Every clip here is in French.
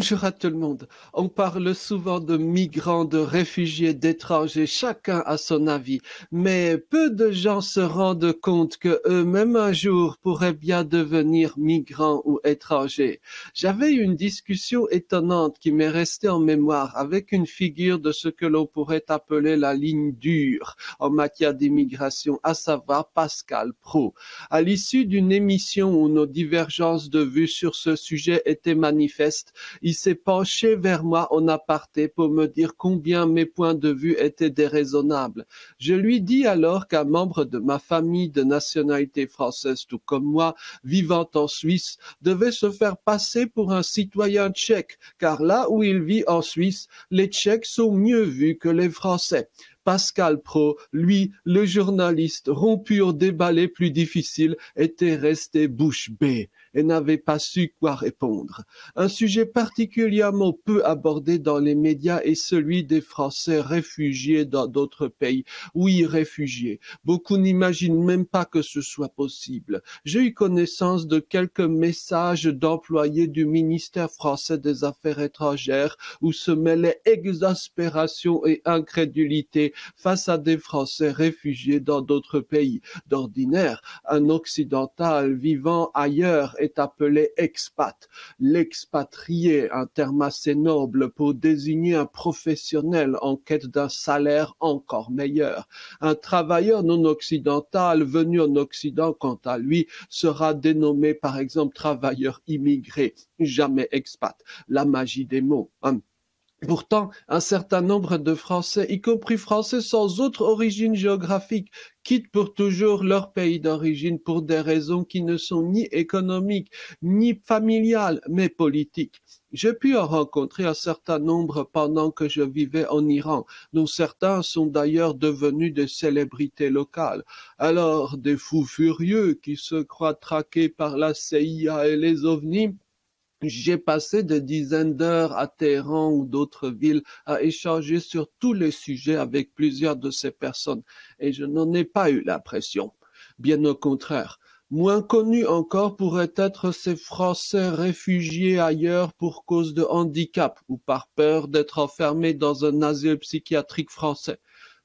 Bonjour à tout le monde. On parle souvent de migrants, de réfugiés, d'étrangers, chacun a son avis, mais peu de gens se rendent compte que eux-mêmes un jour pourraient bien devenir migrants ou étrangers. J'avais une discussion étonnante qui m'est restée en mémoire avec une figure de ce que l'on pourrait appeler la ligne dure en matière d'immigration, à savoir Pascal Pro. À l'issue d'une émission où nos divergences de vues sur ce sujet étaient manifestes, il s'est penché vers moi en aparté pour me dire combien mes points de vue étaient déraisonnables. Je lui dis alors qu'un membre de ma famille de nationalité française, tout comme moi, vivant en Suisse, devait se faire passer pour un citoyen tchèque, car là où il vit en Suisse, les Tchèques sont mieux vus que les Français. Pascal Pro, lui, le journaliste rompu au déballé plus difficiles, était resté bouche bée et n'avait pas su quoi répondre. Un sujet particulièrement peu abordé dans les médias est celui des Français réfugiés dans d'autres pays. Oui, réfugiés. Beaucoup n'imaginent même pas que ce soit possible. J'ai eu connaissance de quelques messages d'employés du ministère français des Affaires étrangères où se mêlaient exaspération et incrédulité face à des Français réfugiés dans d'autres pays. D'ordinaire, un occidental vivant ailleurs est appelé expat. L'expatrié, un terme assez noble pour désigner un professionnel en quête d'un salaire encore meilleur. Un travailleur non occidental venu en Occident, quant à lui, sera dénommé par exemple travailleur immigré, jamais expat. La magie des mots. Hein. Pourtant, un certain nombre de Français, y compris Français sans autre origine géographique, quittent pour toujours leur pays d'origine pour des raisons qui ne sont ni économiques, ni familiales, mais politiques. J'ai pu en rencontrer un certain nombre pendant que je vivais en Iran, dont certains sont d'ailleurs devenus des célébrités locales. Alors, des fous furieux qui se croient traqués par la CIA et les ovnis j'ai passé des dizaines d'heures à Téhéran ou d'autres villes à échanger sur tous les sujets avec plusieurs de ces personnes, et je n'en ai pas eu l'impression. Bien au contraire, moins connus encore pourraient être ces Français réfugiés ailleurs pour cause de handicap ou par peur d'être enfermés dans un asile psychiatrique français.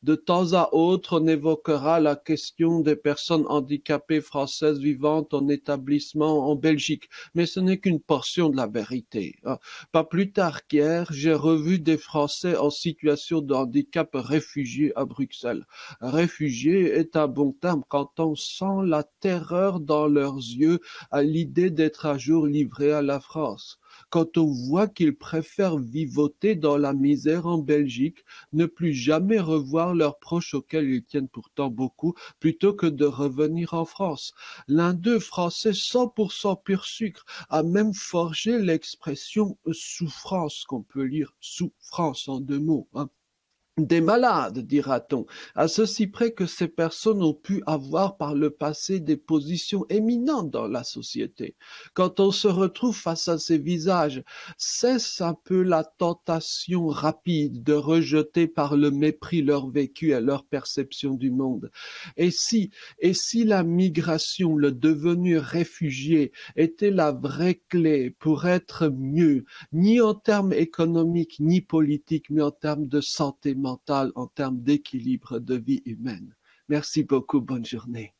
De temps à autre, on évoquera la question des personnes handicapées françaises vivant en établissement en Belgique, mais ce n'est qu'une portion de la vérité. Hein. Pas plus tard qu'hier, j'ai revu des Français en situation de handicap réfugiés à Bruxelles. Réfugiés est un bon terme quand on sent la terreur dans leurs yeux à l'idée d'être à jour livrés à la France quand on voit qu'ils préfèrent vivoter dans la misère en Belgique, ne plus jamais revoir leurs proches auxquels ils tiennent pourtant beaucoup, plutôt que de revenir en France. L'un d'eux, français 100% pur sucre, a même forgé l'expression souffrance qu'on peut lire souffrance en deux mots. Hein des malades, dira-t-on, à ceci près que ces personnes ont pu avoir par le passé des positions éminentes dans la société. Quand on se retrouve face à ces visages, cesse un peu la tentation rapide de rejeter par le mépris leur vécu et leur perception du monde. Et si, et si la migration, le devenu réfugié était la vraie clé pour être mieux, ni en termes économiques, ni politiques, mais en termes de santé mental en termes d'équilibre de vie humaine. Merci beaucoup, bonne journée.